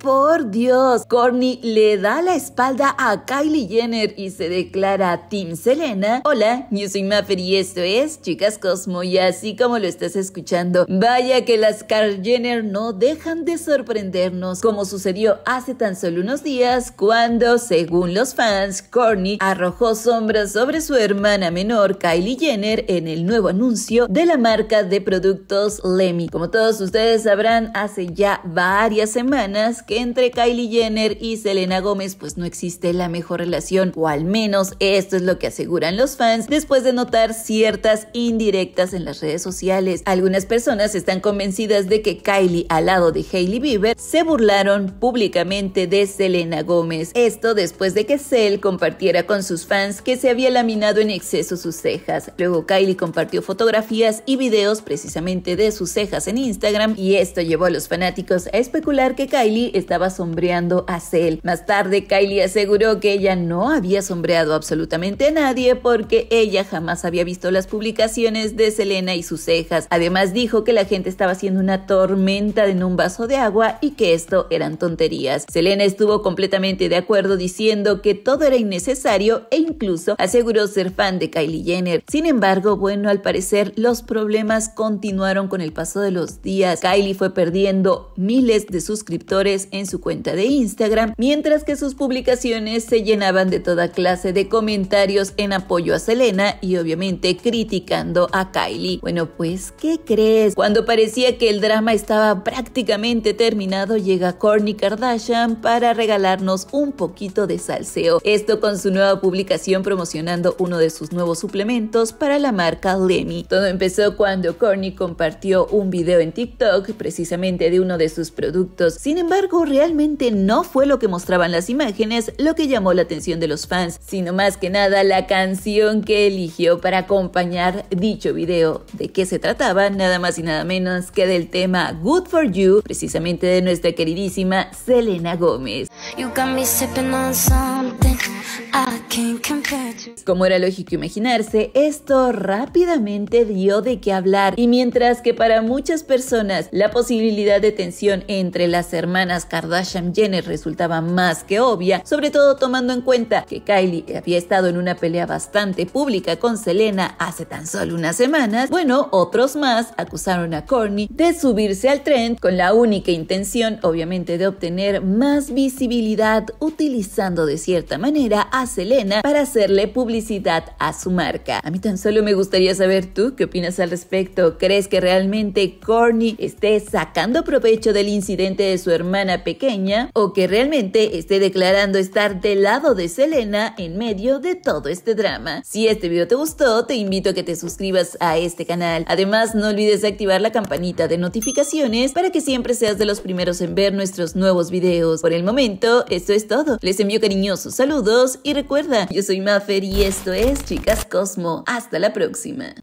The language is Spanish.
por Dios. Corny le da la espalda a Kylie Jenner y se declara Team Selena. Hola, yo soy Maffer y esto es Chicas Cosmo y así como lo estás escuchando. Vaya que las kylie Jenner no dejan de sorprendernos como sucedió hace tan solo unos días cuando, según los fans, Corny arrojó sombras sobre su hermana menor Kylie Jenner en el nuevo anuncio de la marca de productos Lemmy. Como todos ustedes sabrán, hace ya varias semanas que entre Kylie Jenner y Selena Gómez pues no existe la mejor relación, o al menos esto es lo que aseguran los fans después de notar ciertas indirectas en las redes sociales. Algunas personas están convencidas de que Kylie al lado de Hailey Bieber se burlaron públicamente de Selena Gómez. Esto después de que Sel compartiera con sus fans que se había laminado en exceso sus cejas. Luego Kylie compartió fotografías y videos precisamente de sus cejas en Instagram y esto llevó a los fanáticos a especular que Kylie estaba sombreando a Cell. Más tarde, Kylie aseguró que ella no había sombreado absolutamente a nadie porque ella jamás había visto las publicaciones de Selena y sus cejas. Además, dijo que la gente estaba haciendo una tormenta en un vaso de agua y que esto eran tonterías. Selena estuvo completamente de acuerdo diciendo que todo era innecesario e incluso aseguró ser fan de Kylie Jenner. Sin embargo, bueno, al parecer los problemas continuaron con el paso de los días. Kylie fue perdiendo miles de suscriptores en su cuenta de Instagram, mientras que sus publicaciones se llenaban de toda clase de comentarios en apoyo a Selena y obviamente criticando a Kylie. Bueno, pues, ¿qué crees? Cuando parecía que el drama estaba prácticamente terminado, llega Kourtney Kardashian para regalarnos un poquito de salseo. Esto con su nueva publicación promocionando uno de sus nuevos suplementos para la marca Lemmy. Todo empezó cuando Kourtney compartió un video en TikTok precisamente de uno de sus productos. Sin embargo, realmente no fue lo que mostraban las imágenes lo que llamó la atención de los fans, sino más que nada la canción que eligió para acompañar dicho video. ¿De qué se trataba? Nada más y nada menos que del tema Good for You, precisamente de nuestra queridísima Selena Gómez. Como era lógico imaginarse, esto rápidamente dio de qué hablar y mientras que para muchas personas la posibilidad de tensión entre las hermanas Kardashian Jenner resultaba más que obvia, sobre todo tomando en cuenta que Kylie había estado en una pelea bastante pública con Selena hace tan solo unas semanas, bueno, otros más acusaron a Kourtney de subirse al tren con la única intención obviamente de obtener más visibilidad utilizando de cierta manera a Selena para hacerle publicidad a su marca. A mí tan solo me gustaría saber tú qué opinas al respecto. ¿Crees que realmente Corny esté sacando provecho del incidente de su hermana pequeña o que realmente esté declarando estar del lado de Selena en medio de todo este drama? Si este video te gustó, te invito a que te suscribas a este canal. Además, no olvides activar la campanita de notificaciones para que siempre seas de los primeros en ver nuestros nuevos videos. Por el momento, esto es todo. Les envío cariñosos saludos Saludos y recuerda, yo soy Maffer y esto es Chicas Cosmo. Hasta la próxima.